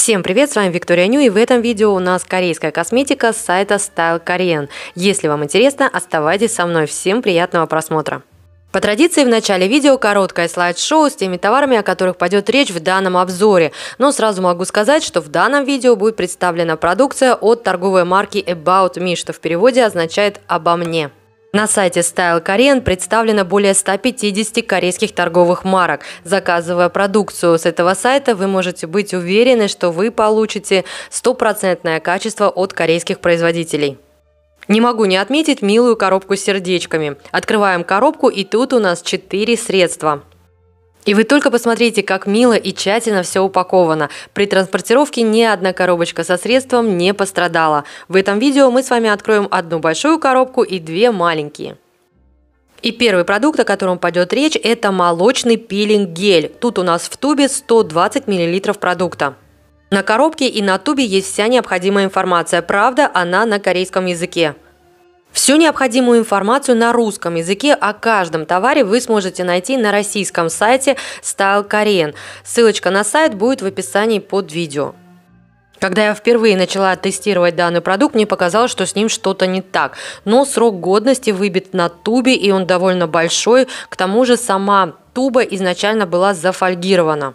Всем привет, с вами Виктория Ню и в этом видео у нас корейская косметика с сайта Style Korean. Если вам интересно, оставайтесь со мной, всем приятного просмотра. По традиции в начале видео короткое слайд-шоу с теми товарами, о которых пойдет речь в данном обзоре. Но сразу могу сказать, что в данном видео будет представлена продукция от торговой марки About Me, что в переводе означает «обо мне». На сайте Style Korean представлено более 150 корейских торговых марок. Заказывая продукцию с этого сайта, вы можете быть уверены, что вы получите стопроцентное качество от корейских производителей. Не могу не отметить милую коробку с сердечками. Открываем коробку и тут у нас 4 средства. И вы только посмотрите, как мило и тщательно все упаковано. При транспортировке ни одна коробочка со средством не пострадала. В этом видео мы с вами откроем одну большую коробку и две маленькие. И первый продукт, о котором пойдет речь, это молочный пилинг-гель. Тут у нас в тубе 120 мл продукта. На коробке и на тубе есть вся необходимая информация, правда, она на корейском языке. Всю необходимую информацию на русском языке о каждом товаре вы сможете найти на российском сайте Style Korean. Ссылочка на сайт будет в описании под видео. Когда я впервые начала тестировать данный продукт, мне показалось, что с ним что-то не так. Но срок годности выбит на тубе, и он довольно большой. К тому же сама туба изначально была зафольгирована.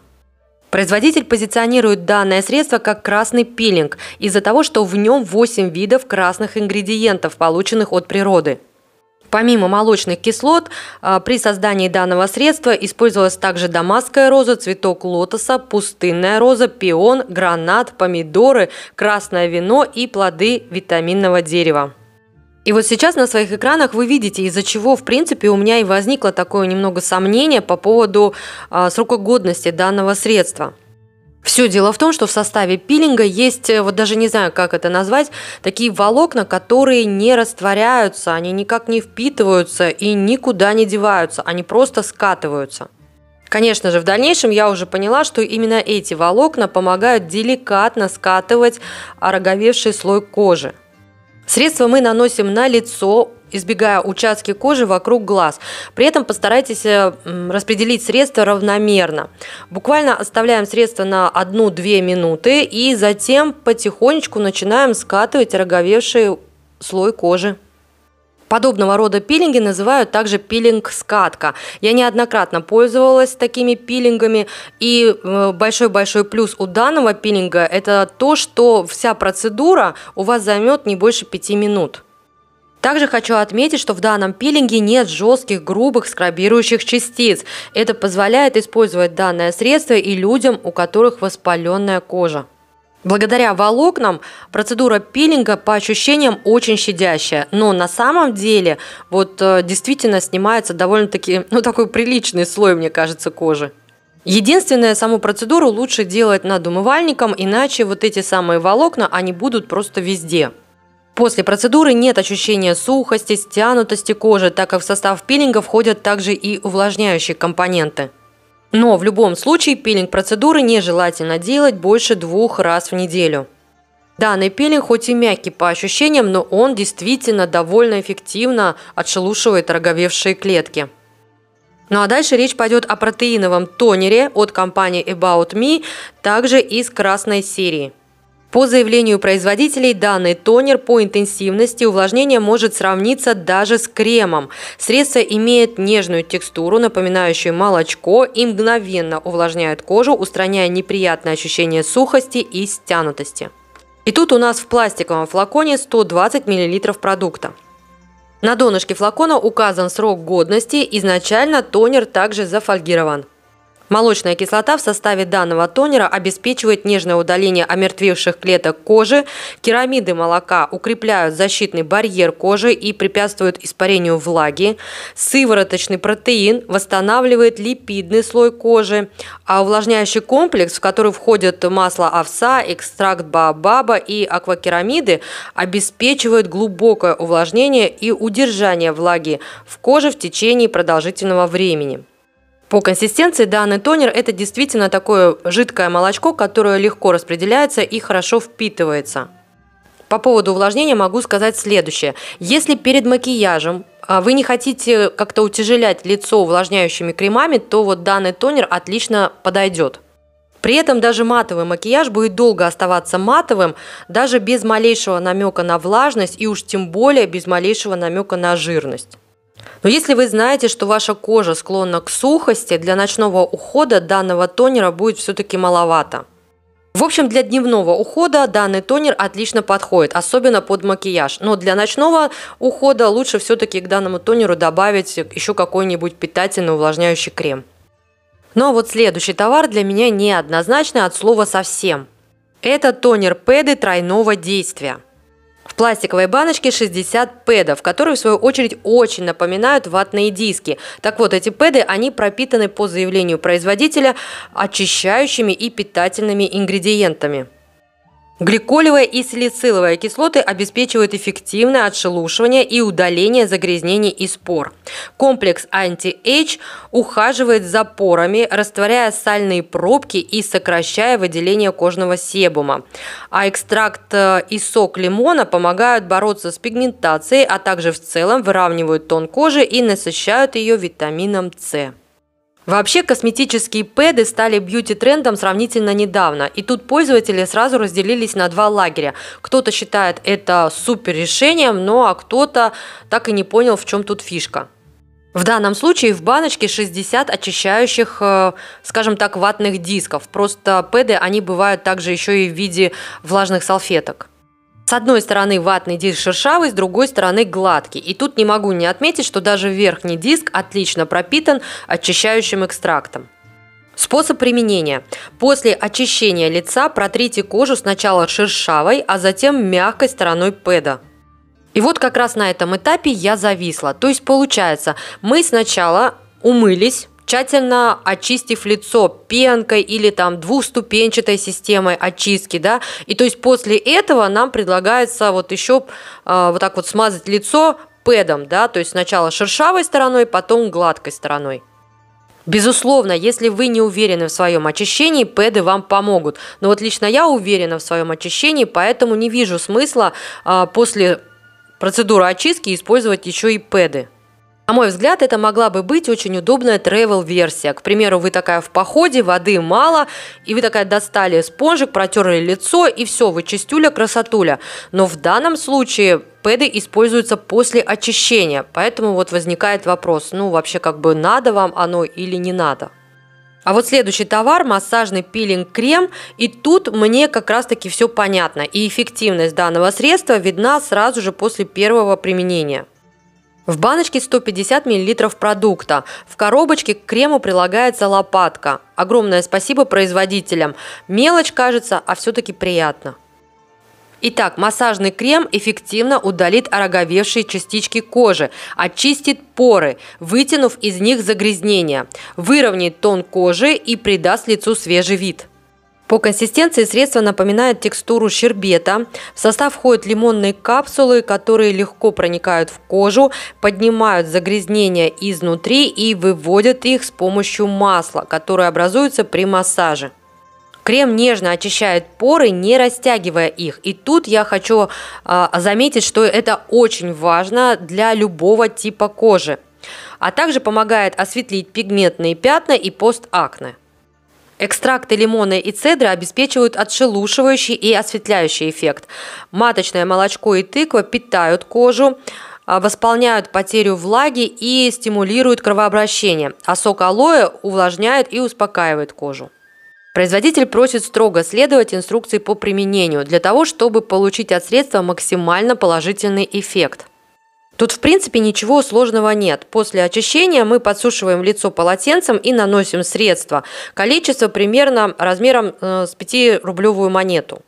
Производитель позиционирует данное средство как красный пилинг из-за того, что в нем 8 видов красных ингредиентов, полученных от природы. Помимо молочных кислот, а, при создании данного средства использовалась также дамасская роза, цветок лотоса, пустынная роза, пион, гранат, помидоры, красное вино и плоды витаминного дерева. И вот сейчас на своих экранах вы видите, из-за чего, в принципе, у меня и возникло такое немного сомнение по поводу э, срока годности данного средства. Все дело в том, что в составе пилинга есть, э, вот даже не знаю, как это назвать, такие волокна, которые не растворяются, они никак не впитываются и никуда не деваются, они просто скатываются. Конечно же, в дальнейшем я уже поняла, что именно эти волокна помогают деликатно скатывать ороговевший слой кожи – Средство мы наносим на лицо, избегая участки кожи вокруг глаз. При этом постарайтесь э, распределить средство равномерно. Буквально оставляем средство на 1-2 минуты и затем потихонечку начинаем скатывать роговевший слой кожи. Подобного рода пилинги называют также пилинг-скатка. Я неоднократно пользовалась такими пилингами, и э, большой-большой плюс у данного пилинга – это то, что вся процедура у вас займет не больше 5 минут. Также хочу отметить, что в данном пилинге нет жестких, грубых, скрабирующих частиц. Это позволяет использовать данное средство и людям, у которых воспаленная кожа. Благодаря волокнам процедура пилинга по ощущениям очень щадящая, но на самом деле вот э, действительно снимается довольно-таки, ну такой приличный слой, мне кажется, кожи. Единственное, саму процедуру лучше делать над умывальником, иначе вот эти самые волокна, они будут просто везде. После процедуры нет ощущения сухости, стянутости кожи, так как в состав пилинга входят также и увлажняющие компоненты. Но в любом случае пилинг процедуры нежелательно делать больше двух раз в неделю. Данный пилинг хоть и мягкий по ощущениям, но он действительно довольно эффективно отшелушивает роговевшие клетки. Ну а дальше речь пойдет о протеиновом тонере от компании About Me, также из красной серии – по заявлению производителей, данный тонер по интенсивности увлажнения может сравниться даже с кремом. Средство имеет нежную текстуру, напоминающую молочко, и мгновенно увлажняет кожу, устраняя неприятное ощущение сухости и стянутости. И тут у нас в пластиковом флаконе 120 мл продукта. На донышке флакона указан срок годности, изначально тонер также зафольгирован. Молочная кислота в составе данного тонера обеспечивает нежное удаление омертвевших клеток кожи, керамиды молока укрепляют защитный барьер кожи и препятствуют испарению влаги, сывороточный протеин восстанавливает липидный слой кожи, а увлажняющий комплекс, в который входят масло овса, экстракт баобаба и аквакерамиды, обеспечивает глубокое увлажнение и удержание влаги в коже в течение продолжительного времени. По консистенции данный тонер – это действительно такое жидкое молочко, которое легко распределяется и хорошо впитывается. По поводу увлажнения могу сказать следующее. Если перед макияжем а, вы не хотите как-то утяжелять лицо увлажняющими кремами, то вот данный тонер отлично подойдет. При этом даже матовый макияж будет долго оставаться матовым, даже без малейшего намека на влажность и уж тем более без малейшего намека на жирность. Но если вы знаете, что ваша кожа склонна к сухости, для ночного ухода данного тонера будет все-таки маловато. В общем, для дневного ухода данный тонер отлично подходит, особенно под макияж. Но для ночного ухода лучше все-таки к данному тонеру добавить еще какой-нибудь питательный увлажняющий крем. Ну а вот следующий товар для меня неоднозначный от слова совсем. Это тонер педы тройного действия пластиковой баночке 60 пэдов, которые в свою очередь очень напоминают ватные диски. Так вот, эти пэды, они пропитаны по заявлению производителя очищающими и питательными ингредиентами. Гликолевая и салициловая кислоты обеспечивают эффективное отшелушивание и удаление загрязнений и спор. Комплекс Anti h ухаживает за порами, растворяя сальные пробки и сокращая выделение кожного себума. А экстракт э, и сок лимона помогают бороться с пигментацией, а также в целом выравнивают тон кожи и насыщают ее витамином С. Вообще косметические пэды стали бьюти-трендом сравнительно недавно, и тут пользователи сразу разделились на два лагеря. Кто-то считает это супер решением, ну а кто-то так и не понял, в чем тут фишка. В данном случае в баночке 60 очищающих, э, скажем так, ватных дисков. Просто пэды, они бывают также еще и в виде влажных салфеток. С одной стороны ватный диск шершавый, с другой стороны гладкий. И тут не могу не отметить, что даже верхний диск отлично пропитан очищающим экстрактом. Способ применения. После очищения лица протрите кожу сначала шершавой, а затем мягкой стороной пэда. И вот как раз на этом этапе я зависла. То есть получается, мы сначала умылись, тщательно очистив лицо пенкой или там двухступенчатой системой очистки, да, и то есть после этого нам предлагается вот еще э, а, вот так вот смазать лицо пэдом, да, то есть сначала шершавой стороной, потом гладкой стороной. Безусловно, если вы не уверены в своем очищении, пэды вам помогут. Но вот лично я уверена в своем очищении, поэтому не вижу смысла э, после процедуры очистки использовать еще и пэды. На мой взгляд, это могла бы быть очень удобная travel-версия. К примеру, вы такая в походе, воды мало, и вы такая достали спонжик, протерли лицо, и все, вы чистюля, красотуля. Но в данном случае пэды используются после очищения, поэтому вот возникает вопрос, ну вообще как бы надо вам оно или не надо. А вот следующий товар – массажный пилинг-крем. И тут мне как раз-таки все понятно. И эффективность данного средства видна сразу же после первого применения. В баночке 150 мл продукта. В коробочке к крему прилагается лопатка. Огромное спасибо производителям. Мелочь кажется, а все-таки приятно. Итак, массажный крем эффективно удалит ороговевшие частички кожи, очистит поры, вытянув из них загрязнения, выровняет тон кожи и придаст лицу свежий вид. По консистенции средство напоминает текстуру щербета. В состав входят лимонные капсулы, которые легко проникают в кожу, поднимают загрязнения изнутри и выводят их с помощью масла, которое образуется при массаже. Крем нежно очищает поры, не растягивая их. И тут я хочу э, заметить, что это очень важно для любого типа кожи. А также помогает осветлить пигментные пятна и постакне. Экстракты лимона и цедры обеспечивают отшелушивающий и осветляющий эффект. Маточное молочко и тыква питают кожу, а, восполняют потерю влаги и стимулируют кровообращение, а сок алоэ увлажняет и успокаивает кожу. Производитель просит строго следовать инструкции по применению для того, чтобы получить от средства максимально положительный эффект – Тут в принципе ничего сложного нет. После очищения мы подсушиваем лицо полотенцем и наносим средство. Количество примерно размером э, с 5-рублевую монету.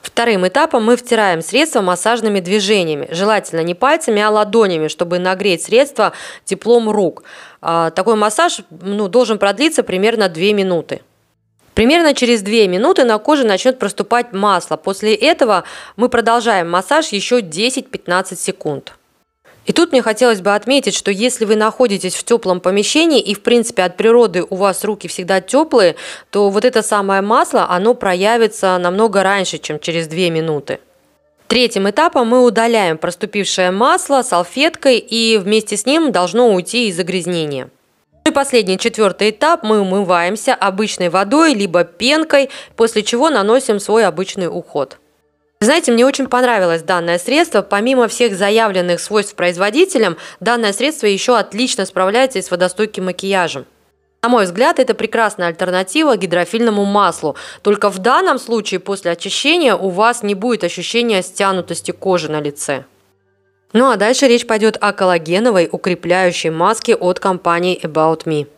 Вторым этапом мы втираем средство массажными движениями, желательно не пальцами, а ладонями, чтобы нагреть средство теплом рук. А, такой массаж ну, должен продлиться примерно 2 минуты. Примерно через 2 минуты на коже начнет проступать масло. После этого мы продолжаем массаж еще 10-15 секунд. И тут мне хотелось бы отметить, что если вы находитесь в теплом помещении и, в принципе, от природы у вас руки всегда теплые, то вот это самое масло, оно проявится намного раньше, чем через 2 минуты. Третьим этапом мы удаляем проступившее масло салфеткой и вместе с ним должно уйти и загрязнение. Ну и последний, четвертый этап, мы умываемся обычной водой либо пенкой, после чего наносим свой обычный уход. Знаете, мне очень понравилось данное средство. Помимо всех заявленных свойств производителем, данное средство еще отлично справляется и с водостойким макияжем. На мой взгляд, это прекрасная альтернатива гидрофильному маслу. Только в данном случае после очищения у вас не будет ощущения стянутости кожи на лице. Ну а дальше речь пойдет о коллагеновой укрепляющей маске от компании About Me.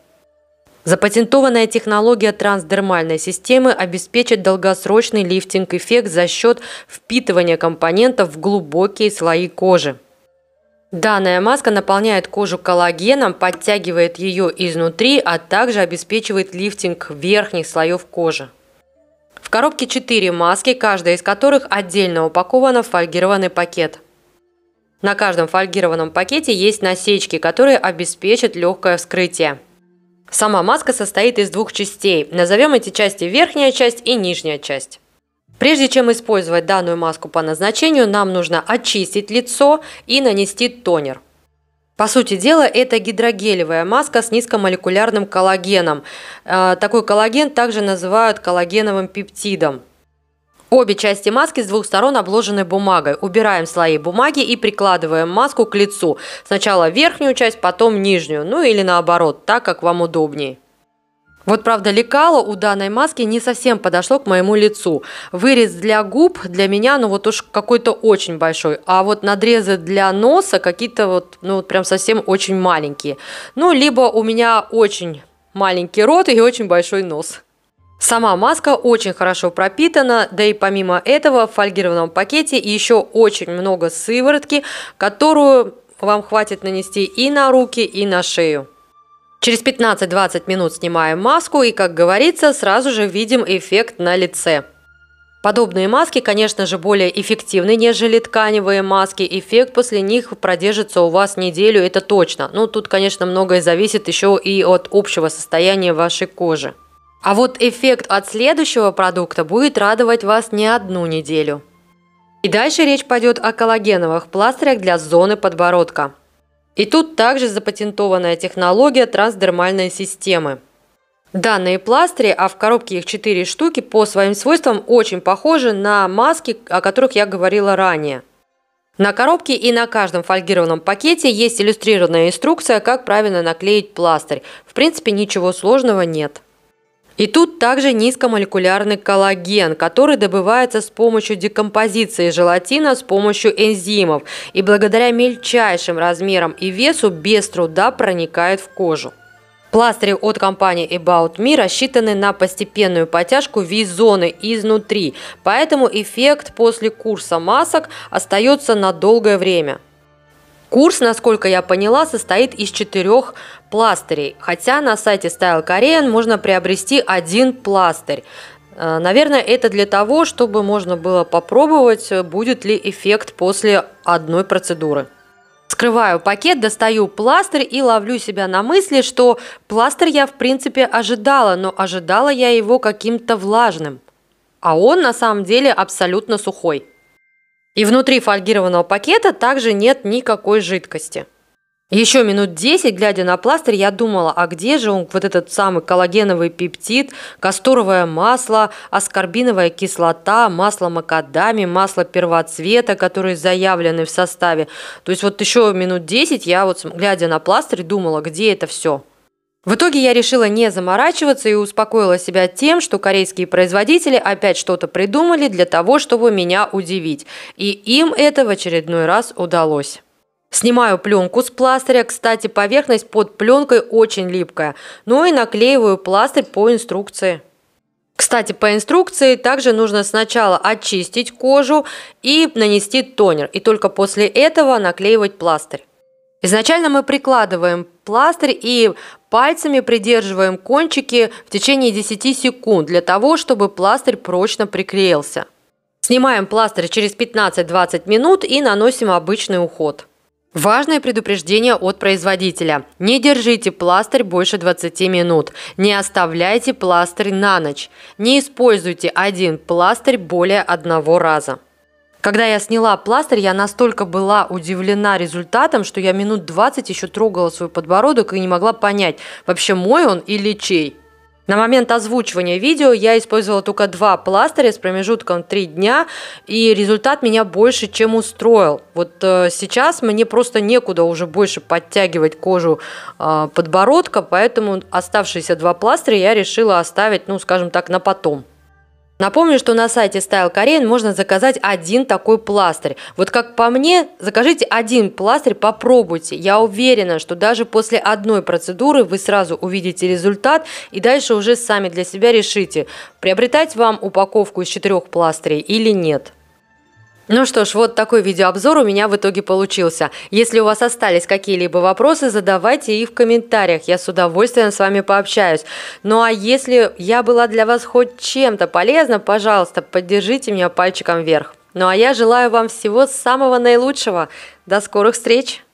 Запатентованная технология трансдермальной системы обеспечит долгосрочный лифтинг-эффект за счет впитывания компонентов в глубокие слои кожи. Данная маска наполняет кожу коллагеном, подтягивает ее изнутри, а также обеспечивает лифтинг верхних слоев кожи. В коробке 4 маски, каждая из которых отдельно упакована в фольгированный пакет. На каждом фольгированном пакете есть насечки, которые обеспечат легкое вскрытие. Сама маска состоит из двух частей. Назовем эти части верхняя часть и нижняя часть. Прежде чем использовать данную маску по назначению, нам нужно очистить лицо и нанести тонер. По сути дела, это гидрогелевая маска с низкомолекулярным коллагеном. Э, такой коллаген также называют коллагеновым пептидом. Обе части маски с двух сторон обложены бумагой. Убираем слои бумаги и прикладываем маску к лицу. Сначала верхнюю часть, потом нижнюю, ну или наоборот, так как вам удобнее. Вот правда, лекало у данной маски не совсем подошло к моему лицу. Вырез для губ для меня, ну вот уж какой-то очень большой. А вот надрезы для носа какие-то вот, ну вот прям совсем очень маленькие. Ну, либо у меня очень маленький рот и очень большой нос. Сама маска очень хорошо пропитана, да и помимо этого в фольгированном пакете еще очень много сыворотки, которую вам хватит нанести и на руки, и на шею. Через 15-20 минут снимаем маску и, как говорится, сразу же видим эффект на лице. Подобные маски, конечно же, более эффективны, нежели тканевые маски. Эффект после них продержится у вас неделю, это точно. Но ну, тут, конечно, многое зависит еще и от общего состояния вашей кожи. А вот эффект от следующего продукта будет радовать вас не одну неделю. И дальше речь пойдет о коллагеновых пластырях для зоны подбородка. И тут также запатентованная технология трансдермальной системы. Данные пластыри, а в коробке их 4 штуки, по своим свойствам очень похожи на маски, о которых я говорила ранее. На коробке и на каждом фольгированном пакете есть иллюстрированная инструкция, как правильно наклеить пластырь. В принципе, ничего сложного нет. И тут также низкомолекулярный коллаген, который добывается с помощью декомпозиции желатина с помощью энзимов и благодаря мельчайшим размерам и весу без труда проникает в кожу. Пластыри от компании About Me рассчитаны на постепенную подтяжку зоны изнутри, поэтому эффект после курса масок остается на долгое время. Курс, насколько я поняла, состоит из четырех пластырей, хотя на сайте Style Korean можно приобрести один пластырь. Э, наверное, это для того, чтобы можно было попробовать, э, будет ли эффект после одной процедуры. Скрываю пакет, достаю пластырь и ловлю себя на мысли, что пластырь я в принципе ожидала, но ожидала я его каким-то влажным. А он на самом деле абсолютно сухой. И внутри фольгированного пакета также нет никакой жидкости. Еще минут 10, глядя на пластырь, я думала, а где же он, вот этот самый коллагеновый пептид, касторовое масло, аскорбиновая кислота, масло макадами, масло первоцвета, которые заявлены в составе. То есть вот еще минут 10 я вот, глядя на пластырь, думала, где это все. В итоге я решила не заморачиваться и успокоила себя тем, что корейские производители опять что-то придумали для того, чтобы меня удивить. И им это в очередной раз удалось. Снимаю пленку с пластыря, кстати, поверхность под пленкой очень липкая, ну и наклеиваю пластырь по инструкции. Кстати, по инструкции также нужно сначала очистить кожу и нанести тонер, и только после этого наклеивать пластырь. Изначально мы прикладываем пластырь и пальцами придерживаем кончики в течение 10 секунд для того, чтобы пластырь прочно приклеился. Снимаем пластырь через 15-20 минут и наносим обычный уход. Важное предупреждение от производителя. Не держите пластырь больше 20 минут. Не оставляйте пластырь на ночь. Не используйте один пластырь более одного раза. Когда я сняла пластырь, я настолько была удивлена результатом, что я минут 20 еще трогала свой подбородок и не могла понять, вообще мой он или чей. На момент озвучивания видео я использовала только два пластыря с промежутком 3 дня, и результат меня больше, чем устроил. Вот э, сейчас мне просто некуда уже больше подтягивать кожу э, подбородка, поэтому оставшиеся два пластыря я решила оставить, ну, скажем так, на потом. Напомню, что на сайте Style Korean можно заказать один такой пластырь. Вот как по мне, закажите один пластырь, попробуйте. Я уверена, что даже после одной процедуры вы сразу увидите результат и дальше уже сами для себя решите, приобретать вам упаковку из четырех пластырей или нет. Ну что ж, вот такой видеообзор у меня в итоге получился. Если у вас остались какие-либо вопросы, задавайте их в комментариях, я с удовольствием с вами пообщаюсь. Ну а если я была для вас хоть чем-то полезна, пожалуйста, поддержите меня пальчиком вверх. Ну а я желаю вам всего самого наилучшего. До скорых встреч!